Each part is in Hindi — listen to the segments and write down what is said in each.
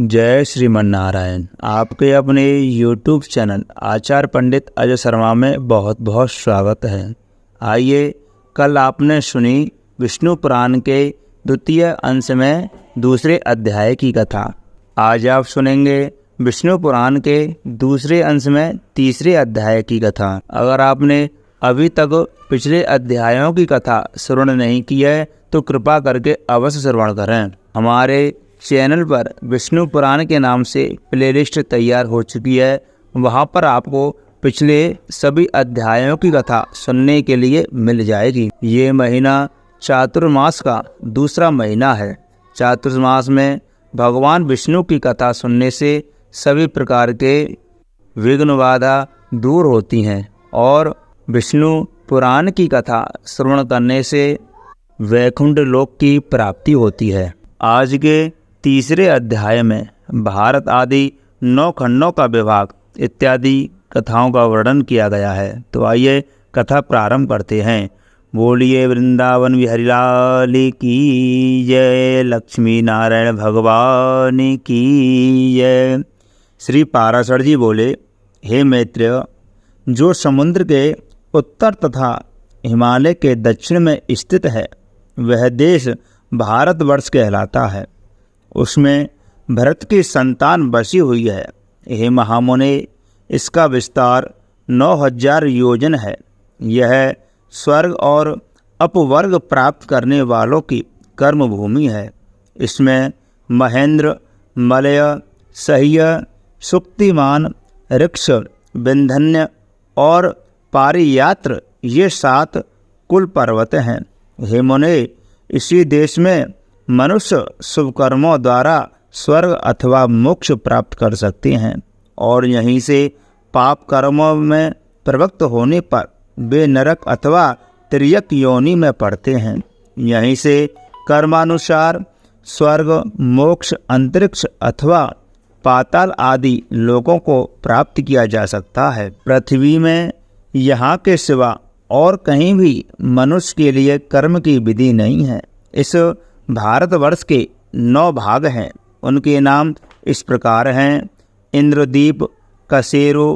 जय श्रीमनारायण आपके अपने YouTube चैनल आचार्य पंडित अजय शर्मा में बहुत बहुत स्वागत है आइए कल आपने सुनी विष्णु पुराण के द्वितीय अंश में दूसरे अध्याय की कथा आज आप सुनेंगे विष्णु पुराण के दूसरे अंश में तीसरे अध्याय की कथा अगर आपने अभी तक पिछले अध्यायों की कथा श्रवण नहीं की है तो कृपा करके अवश्य श्रवण करें हमारे चैनल पर विष्णु पुराण के नाम से प्लेलिस्ट तैयार हो चुकी है वहाँ पर आपको पिछले सभी अध्यायों की कथा सुनने के लिए मिल जाएगी ये महीना चातुर्मास का दूसरा महीना है चातुर्मास में भगवान विष्णु की कथा सुनने से सभी प्रकार के विघ्न बाधा दूर होती हैं और विष्णु पुराण की कथा श्रवण करने से वैकुंठ लोक की प्राप्ति होती है आज के तीसरे अध्याय में भारत आदि नौ खंडों का विभाग इत्यादि कथाओं का वर्णन किया गया है तो आइए कथा प्रारंभ करते हैं बोलिए वृंदावन विहरिलाल की जय लक्ष्मी नारायण भगवान की जय श्री पाराशर जी बोले हे मैत्र जो समुद्र के उत्तर तथा हिमालय के दक्षिण में स्थित है वह देश भारतवर्ष कहलाता है उसमें भरत की संतान बसी हुई है हे महामुनि इसका विस्तार नौ हजार योजन है यह स्वर्ग और अपवर्ग प्राप्त करने वालों की कर्मभूमि है इसमें महेंद्र मलय सह्य सुक्तिमान ऋक्ष बिंधन्य और पारियात्र ये सात कुल पर्वत हैं हेमुने इसी देश में मनुष्य शुभकर्मों द्वारा स्वर्ग अथवा मोक्ष प्राप्त कर सकते हैं और यहीं से पाप कर्मों में प्रवक्त होने पर वे नरक अथवा त्रियक योनि में पड़ते हैं यहीं से कर्मानुसार स्वर्ग मोक्ष अंतरिक्ष अथवा पाताल आदि लोगों को प्राप्त किया जा सकता है पृथ्वी में यहाँ के सिवा और कहीं भी मनुष्य के लिए कर्म की विधि नहीं है इस भारतवर्ष के नौ भाग हैं उनके नाम इस प्रकार हैं इंद्रदीप कसेरो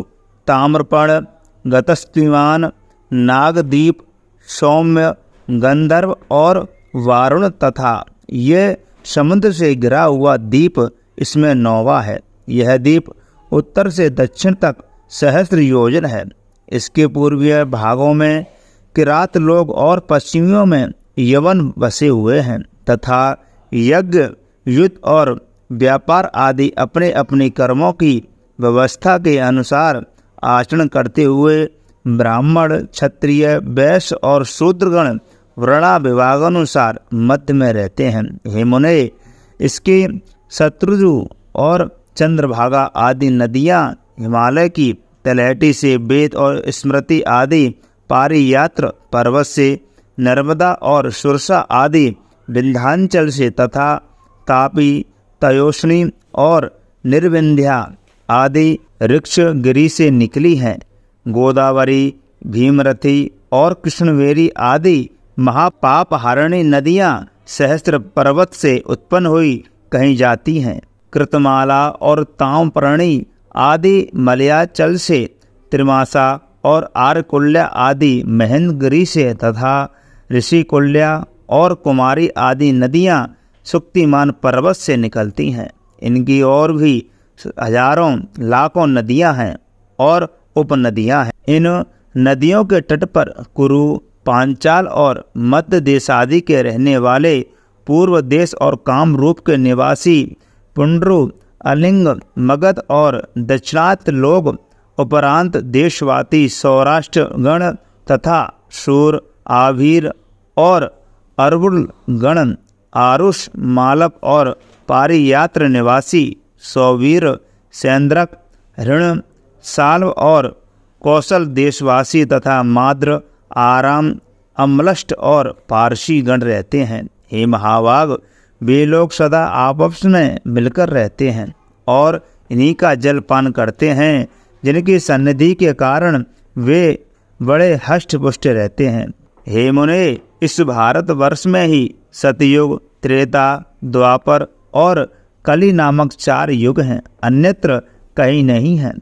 ताम्रपण गतस्तिवान नागदीप सौम्य गंधर्व और वारुण तथा यह समुद्र से घिरा हुआ द्वीप इसमें नौवा है यह द्वीप उत्तर से दक्षिण तक सहस्र योजन है इसके पूर्वीय भागों में किरात लोग और पश्चिमियों में यवन बसे हुए हैं तथा यज्ञ युद्ध और व्यापार आदि अपने अपने कर्मों की व्यवस्था के अनुसार आचरण करते हुए ब्राह्मण क्षत्रिय वैश्य और शूद्रगण वृणा विभागानुसार मध्य में रहते हैं हे मुने इसके शत्रुजु और चंद्रभागा आदि नदियाँ हिमालय की तलहटी से वेद और स्मृति आदि पारियात्र पर्वत से नर्मदा और सुरसा आदि विंध्याचल से तथा तापी तयोष्णी और निर्विंध्या आदि गिरी से निकली हैं गोदावरी भीमरथी और कृष्णवेरी आदि महापापहारणी नदियाँ सहस्त्र पर्वत से उत्पन्न हुई कही जाती हैं कृतमाला और ताम्रणी आदि मलयाचल से त्रिमासा और आर्कुल्या आदि महेंद्रगिरी से तथा ऋषिकुल्या और कुमारी आदि नदियाँ सुक्तिमान पर्वत से निकलती हैं इनकी और भी हजारों लाखों नदियाँ हैं और उपनदियाँ हैं इन नदियों के तट पर कुरु पांचाल और मध्य देश आदि के रहने वाले पूर्व देश और कामरूप के निवासी पुंड्रु अलिंग मगध और दक्षिणात लोग उपरांत देशवाती सौराष्ट्र गण तथा शूर आभीर और अरबुल गणन आरुष मालप और पारियात्र निवासी सौवीर सेंद्रक ऋण साल्व और कौशल देशवासी तथा माद्र आराम अम्लष्ट और पारसी गण रहते हैं हे महावाग वे लोग सदा आपस में मिलकर रहते हैं और इन्हीं का जल पान करते हैं जिनकी सन्निधि के कारण वे बड़े हष्ट पुष्ट रहते हैं हे मुने इस भारतवर्ष में ही सतयुग त्रेता द्वापर और कली नामक चार युग हैं अन्यत्र कहीं नहीं हैं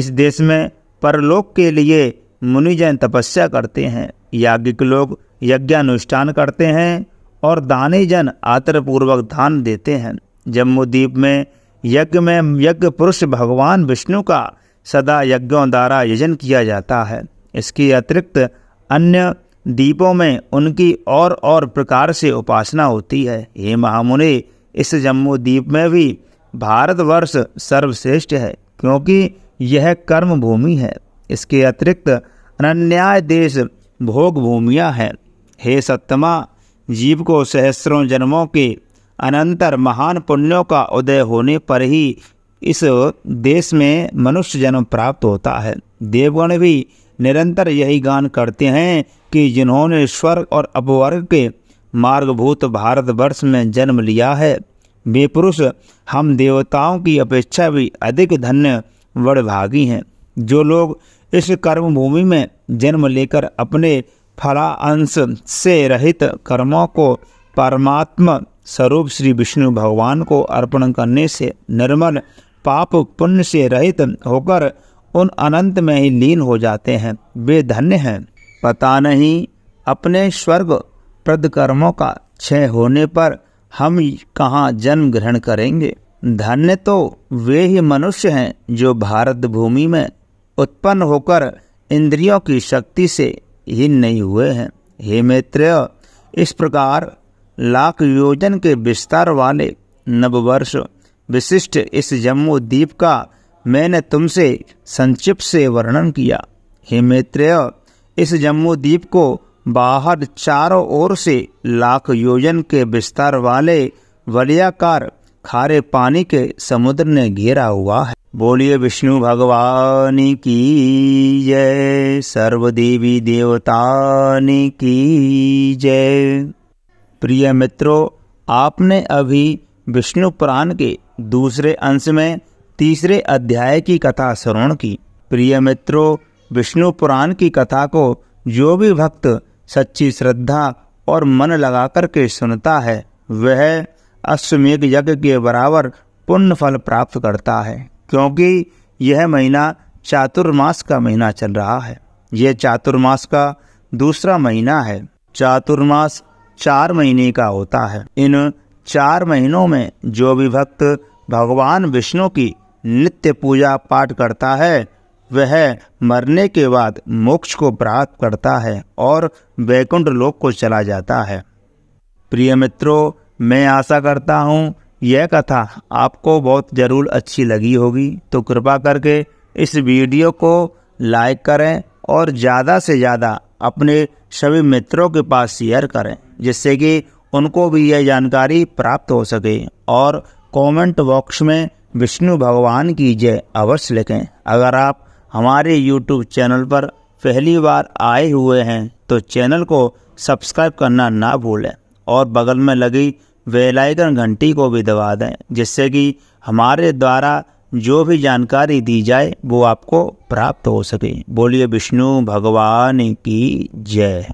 इस देश में परलोक के लिए मुनिजन तपस्या करते हैं याज्ञिक लोग यज्ञानुष्ठान करते हैं और दानी जन आतरपूर्वक दान देते हैं जम्मूद्वीप में यज्ञ में यज्ञ पुरुष भगवान विष्णु का सदा यज्ञों द्वारा यजन किया जाता है इसके अतिरिक्त अन्य दीपों में उनकी और और प्रकार से उपासना होती है हे महामुनि इस जम्मू द्वीप में भी भारतवर्ष सर्वश्रेष्ठ है क्योंकि यह कर्म भूमि है इसके अतिरिक्त अनन्याय देश भोग भूमिया है हे सत्यमा जीव को सहस्रों जन्मों के अनंतर महान पुण्यों का उदय होने पर ही इस देश में मनुष्य जन्म प्राप्त होता है देवगण भी निरंतर यही गान करते हैं कि जिन्होंने स्वर्ग और अपवर्ग के मार्गभूत भारतवर्ष में जन्म लिया है वे पुरुष हम देवताओं की अपेक्षा भी अधिक धन्य वड़भागी हैं जो लोग इस कर्मभूमि में जन्म लेकर अपने फला अंश से रहित कर्मों को परमात्मा स्वरूप श्री विष्णु भगवान को अर्पण करने से निर्मल पाप पुण्य से रहित होकर उन अनंत में ही लीन हो जाते हैं वे धन्य हैं पता नहीं अपने स्वर्ग प्रद कर्मों का क्षय होने पर हम कहाँ जन्म ग्रहण करेंगे धन्य तो वे ही मनुष्य हैं जो भारत भूमि में उत्पन्न होकर इंद्रियों की शक्ति से ही नहीं हुए हैं हे मैत्रेय इस प्रकार लाख योजन के विस्तार वाले नववर्ष विशिष्ट इस जम्मू द्वीप का मैंने तुमसे संक्षिप्त से वर्णन किया हे मैत्रेय इस जम्मूद्वीप को बाहर चारों ओर से लाख योजन के विस्तार वाले वलयाकार खारे पानी के समुद्र ने घेरा हुआ है बोलिए विष्णु भगवान की जय सर्वदेवी देवतान की जय प्रिय मित्रों आपने अभी विष्णु पुराण के दूसरे अंश में तीसरे अध्याय की कथा श्रवण की प्रिय मित्रों विष्णु पुराण की कथा को जो भी भक्त सच्ची श्रद्धा और मन लगा करके सुनता है वह अश्वमेघ यज्ञ के बराबर पुण्य फल प्राप्त करता है क्योंकि यह महीना चातुर्मास का महीना चल रहा है यह चातुर्मास का दूसरा महीना है चातुर्मास चार महीने का होता है इन चार महीनों में जो भी भक्त भगवान विष्णु की नित्य पूजा पाठ करता है वह मरने के बाद मोक्ष को प्राप्त करता है और वैकुंठ लोक को चला जाता है प्रिय मित्रों मैं आशा करता हूँ यह कथा आपको बहुत ज़रूर अच्छी लगी होगी तो कृपा करके इस वीडियो को लाइक करें और ज़्यादा से ज़्यादा अपने सभी मित्रों के पास शेयर करें जिससे कि उनको भी यह जानकारी प्राप्त हो सके और कमेंट बॉक्स में विष्णु भगवान की जय अवश्य लिखें अगर आप हमारे यूट्यूब चैनल पर पहली बार आए हुए हैं तो चैनल को सब्सक्राइब करना ना भूलें और बगल में लगी वेलाइकन घंटी को भी दबा दें जिससे कि हमारे द्वारा जो भी जानकारी दी जाए वो आपको प्राप्त हो सके बोलिए विष्णु भगवान की जय